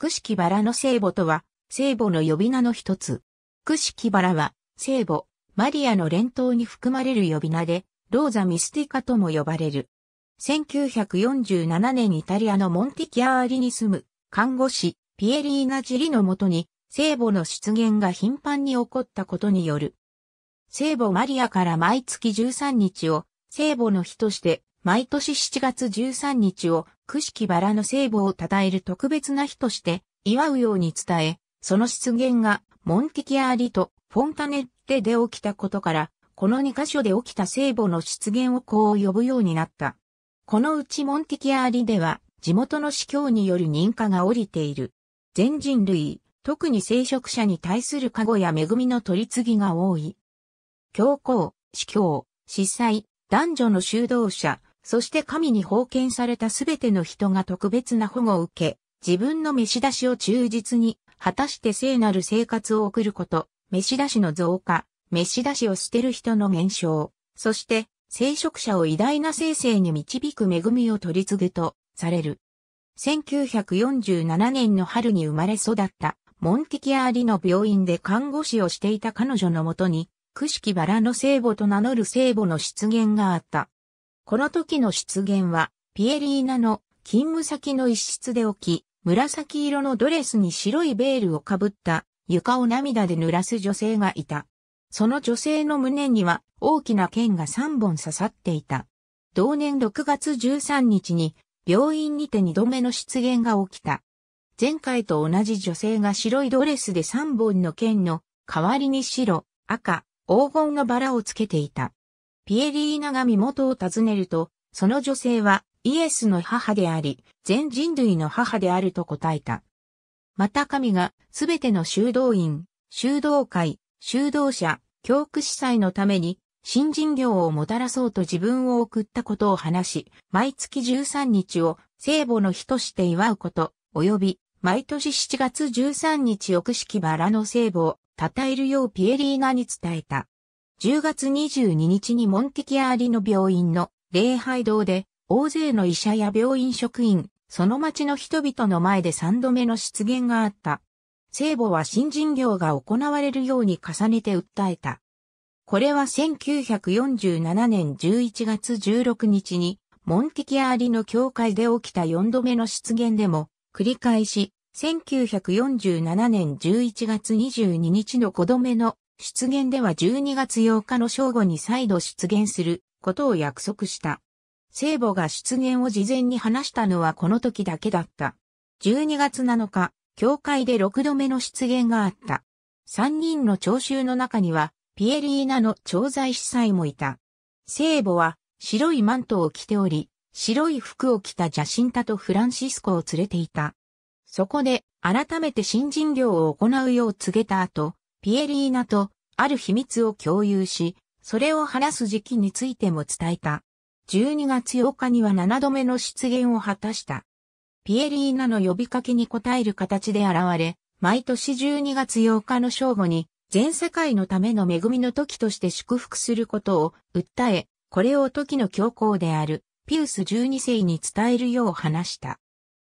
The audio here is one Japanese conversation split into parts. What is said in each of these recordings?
クシキバラの聖母とは、聖母の呼び名の一つ。クシキバラは、聖母、マリアの連頭に含まれる呼び名で、ローザ・ミスティカとも呼ばれる。1947年イタリアのモンティキャーリに住む看護師ピエリーナ・ジリのもとに聖母の出現が頻繁に起こったことによる。聖母マリアから毎月13日を聖母の日として毎年7月13日をくしきバラの聖母を称える特別な日として祝うように伝え、その出現がモンテキアーリとフォンタネッテで起きたことから、この2カ所で起きた聖母の出現をこう呼ぶようになった。このうちモンテキアーリでは、地元の司教による認可が下りている。全人類、特に聖職者に対する加護や恵みの取り次ぎが多い。教皇、司教、司祭、男女の修道者、そして神に封建されたすべての人が特別な保護を受け、自分の召し出しを忠実に、果たして聖なる生活を送ること、召し出しの増加、召し出しを捨てる人の減少、そして、聖職者を偉大な生成に導く恵みを取り継ぐと、される。1947年の春に生まれ育った、モンティキアーリの病院で看護師をしていた彼女のもとに、クしきバラの聖母と名乗る聖母の出現があった。この時の出現は、ピエリーナの勤務先の一室で起き、紫色のドレスに白いベールをかぶった床を涙で濡らす女性がいた。その女性の胸には大きな剣が3本刺さっていた。同年6月13日に病院にて2度目の出現が起きた。前回と同じ女性が白いドレスで3本の剣の代わりに白、赤、黄金のバラをつけていた。ピエリーナが身元を尋ねると、その女性はイエスの母であり、全人類の母であると答えた。また神がすべての修道院、修道会、修道者、教区司祭のために新人業をもたらそうと自分を送ったことを話し、毎月13日を聖母の日として祝うこと、及び毎年7月13日奥式バラの聖母を称えるようピエリーナに伝えた。10月22日にモンティキアーリの病院の礼拝堂で、大勢の医者や病院職員、その町の人々の前で3度目の出現があった。聖母は新人業が行われるように重ねて訴えた。これは1947年11月16日に、モンティキアーリの教会で起きた4度目の出現でも、繰り返し、1947年11月22日の5度目の出現では12月8日の正午に再度出現することを約束した。聖母が出現を事前に話したのはこの時だけだった。12月7日、教会で6度目の出現があった。3人の聴衆の中には、ピエリーナの調剤司祭もいた。聖母は白いマントを着ており、白い服を着たジャシンタとフランシスコを連れていた。そこで改めて新人業を行うよう告げた後、ピエリーナとある秘密を共有し、それを話す時期についても伝えた。12月8日には7度目の出現を果たした。ピエリーナの呼びかけに応える形で現れ、毎年12月8日の正午に、全世界のための恵みの時として祝福することを訴え、これを時の教皇である、ピウス12世に伝えるよう話した。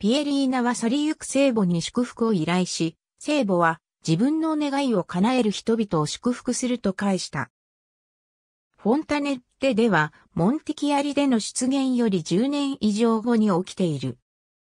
ピエリーナは去りゆく聖母に祝福を依頼し、聖母は自分の願いを叶える人々を祝福すると返した。フォンタネッテでは、モンティキアリでの出現より10年以上後に起きている。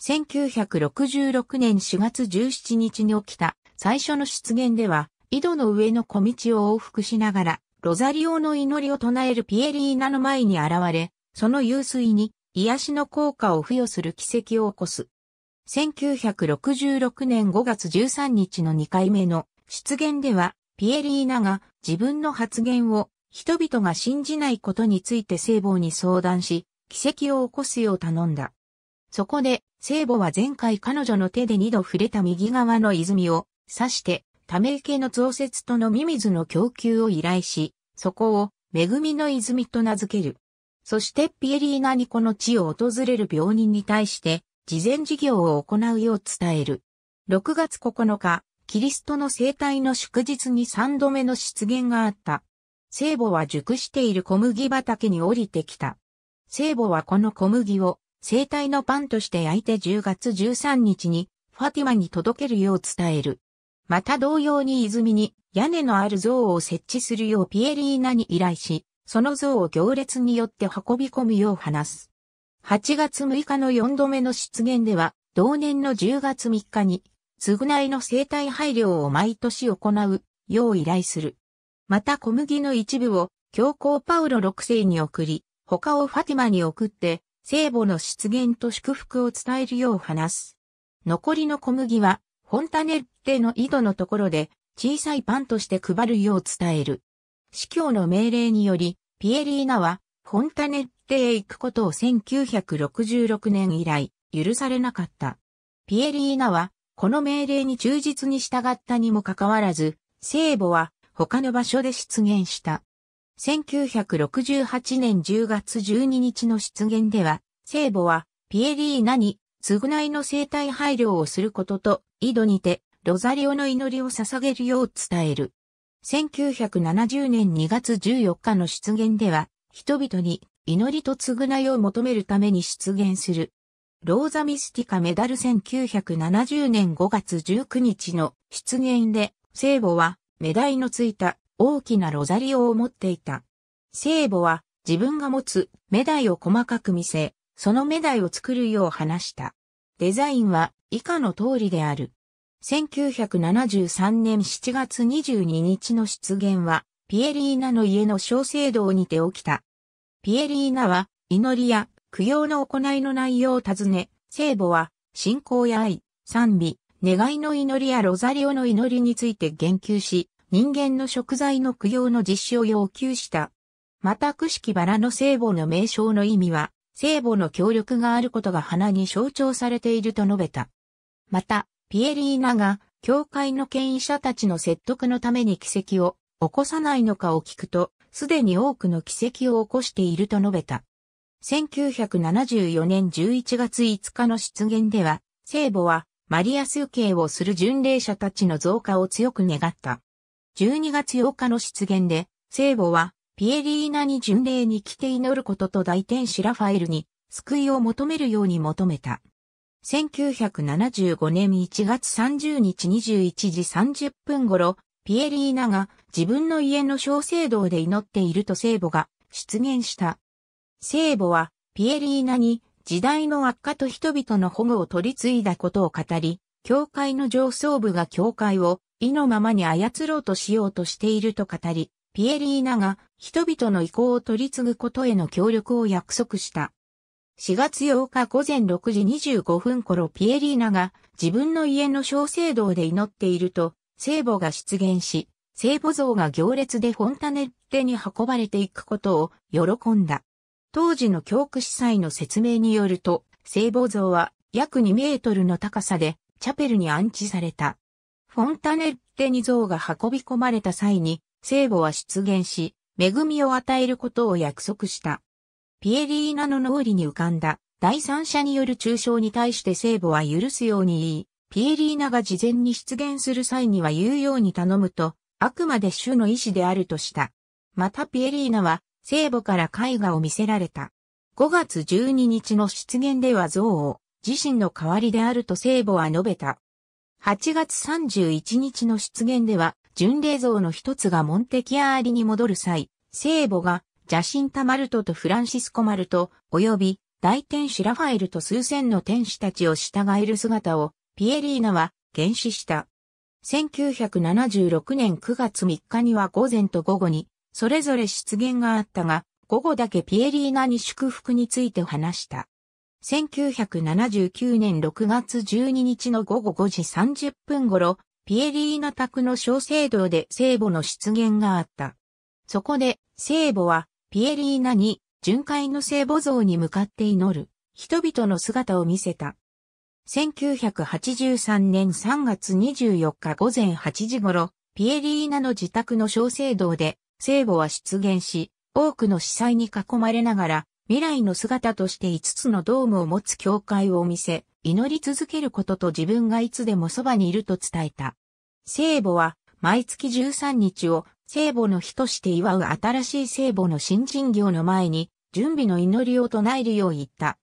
1966年4月17日に起きた最初の出現では、井戸の上の小道を往復しながら、ロザリオの祈りを唱えるピエリーナの前に現れ、その湧水に癒しの効果を付与する奇跡を起こす。1966年5月13日の2回目の出現では、ピエリーナが自分の発言を人々が信じないことについて聖母に相談し、奇跡を起こすよう頼んだ。そこで、聖母は前回彼女の手で二度触れた右側の泉を刺して、ため池の増設と飲み水の供給を依頼し、そこを恵みの泉と名付ける。そしてピエリーナにこの地を訪れる病人に対して、慈善事業を行うよう伝える。6月9日、キリストの生態の祝日に3度目の出現があった。聖母は熟している小麦畑に降りてきた。聖母はこの小麦を生態のパンとして焼いて10月13日にファティマに届けるよう伝える。また同様に泉に屋根のある像を設置するようピエリーナに依頼し、その像を行列によって運び込むよう話す。8月6日の4度目の出現では、同年の10月3日に、償いの生態配慮を毎年行う、よう依頼する。また小麦の一部を、教皇パウロ6世に送り、他をファティマに送って、聖母の出現と祝福を伝えるよう話す。残りの小麦は、フォンタネッテの井戸のところで、小さいパンとして配るよう伝える。司教の命令により、ピエリーナは、フォンタネッっへ行くことを1966年以来許されなかった。ピエリーナはこの命令に忠実に従ったにもかかわらず、聖母は他の場所で出現した。1968年10月12日の出現では、聖母はピエリーナに償いの生態配慮をすることと、井戸にてロザリオの祈りを捧げるよう伝える。1970年2月14日の出現では、人々に祈りと償いを求めるために出現する。ローザミスティカメダル1970年5月19日の出現で、聖母はメダイのついた大きなロザリオを持っていた。聖母は自分が持つメダイを細かく見せ、そのメダイを作るよう話した。デザインは以下の通りである。1973年7月22日の出現は、ピエリーナの家の小聖堂にて起きた。ピエリーナは、祈りや供養の行いの内容を尋ね、聖母は、信仰や愛、賛美、願いの祈りやロザリオの祈りについて言及し、人間の食材の供養の実施を要求した。また、くしきバラの聖母の名称の意味は、聖母の協力があることが花に象徴されていると述べた。また、ピエリーナが、教会の権威者たちの説得のために奇跡を起こさないのかを聞くと、すでに多くの奇跡を起こしていると述べた。1974年11月5日の出現では、聖母はマリア崇敬をする巡礼者たちの増加を強く願った。12月8日の出現で、聖母はピエリーナに巡礼に来て祈ることと大天使ラファエルに救いを求めるように求めた。1975年1月30日21時30分頃、ピエリーナが自分の家の小聖堂で祈っていると聖母が出現した。聖母はピエリーナに時代の悪化と人々の保護を取り継いだことを語り、教会の上層部が教会を意のままに操ろうとしようとしていると語り、ピエリーナが人々の意向を取り継ぐことへの協力を約束した。4月8日午前6時25分頃ピエリーナが自分の家の小聖堂で祈っていると聖母が出現し、聖母像が行列でフォンタネッテに運ばれていくことを喜んだ。当時の教区司祭の説明によると、聖母像は約2メートルの高さでチャペルに安置された。フォンタネッテに像が運び込まれた際に、聖母は出現し、恵みを与えることを約束した。ピエリーナの脳裏に浮かんだ第三者による抽象に対して聖母は許すように言い、ピエリーナが事前に出現する際には言うように頼むと、あくまで主の意志であるとした。またピエリーナは聖母から絵画を見せられた。5月12日の出現では像を自身の代わりであると聖母は述べた。8月31日の出現では巡礼像の一つがモンテキアーリに戻る際、聖母がジャシンタ・マルトとフランシスコ・マルト、及び大天使ラファエルと数千の天使たちを従える姿をピエリーナは原始した。1976年9月3日には午前と午後に、それぞれ出現があったが、午後だけピエリーナに祝福について話した。1979年6月12日の午後5時30分頃、ピエリーナ宅の小聖堂で聖母の出現があった。そこで、聖母は、ピエリーナに、巡回の聖母像に向かって祈る、人々の姿を見せた。1983年3月24日午前8時頃、ピエリーナの自宅の小聖堂で、聖母は出現し、多くの司祭に囲まれながら、未来の姿として5つのドームを持つ教会を見せ、祈り続けることと自分がいつでもそばにいると伝えた。聖母は、毎月13日を聖母の日として祝う新しい聖母の新人業の前に、準備の祈りを唱えるよう言った。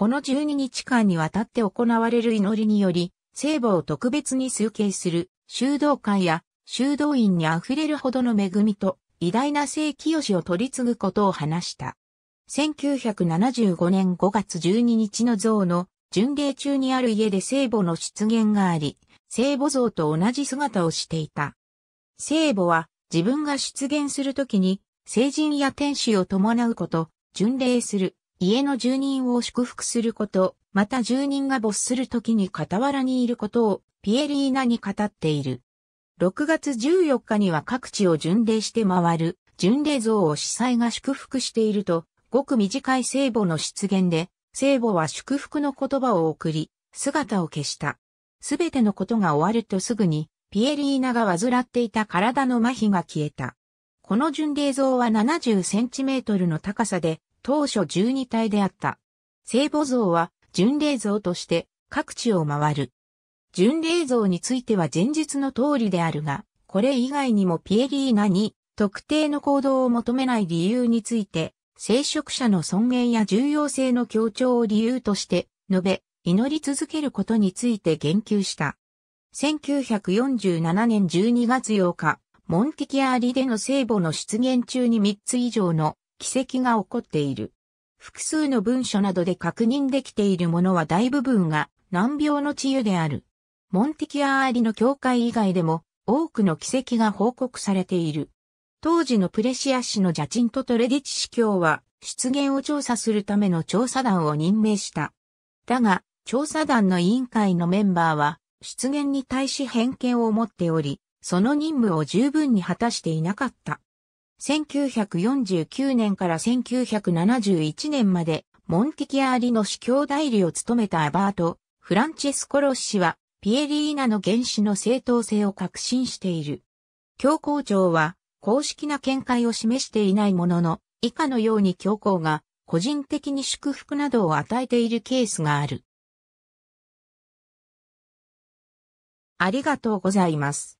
この12日間にわたって行われる祈りにより、聖母を特別に崇敬する修道会や修道院に溢れるほどの恵みと偉大な聖清を取り継ぐことを話した。1975年5月12日の像の巡礼中にある家で聖母の出現があり、聖母像と同じ姿をしていた。聖母は自分が出現するときに聖人や天使を伴うこと、巡礼する、家の住人を祝福すること、また住人が没する時に傍らにいることをピエリーナに語っている。6月14日には各地を巡礼して回る、巡礼像を司祭が祝福していると、ごく短い聖母の出現で、聖母は祝福の言葉を送り、姿を消した。すべてのことが終わるとすぐに、ピエリーナが患っていた体の麻痺が消えた。この巡礼像は70センチメートルの高さで、当初12体であった。聖母像は巡礼像として各地を回る。巡礼像については前日の通りであるが、これ以外にもピエリーナに特定の行動を求めない理由について、聖職者の尊厳や重要性の強調を理由として述べ、祈り続けることについて言及した。1947年12月8日、モンティキアーリでの聖母の出現中に3つ以上の奇跡が起こっている。複数の文書などで確認できているものは大部分が難病の治癒である。モンテキアーリの教会以外でも多くの奇跡が報告されている。当時のプレシア氏のジャチント・トレディチ司教は出現を調査するための調査団を任命した。だが、調査団の委員会のメンバーは出現に対し偏見を持っており、その任務を十分に果たしていなかった。1949年から1971年まで、モンティキアーリの司教代理を務めたアバート、フランチェスコロッシは、ピエリーナの原始の正当性を確信している。教皇庁は、公式な見解を示していないものの、以下のように教皇が、個人的に祝福などを与えているケースがある。ありがとうございます。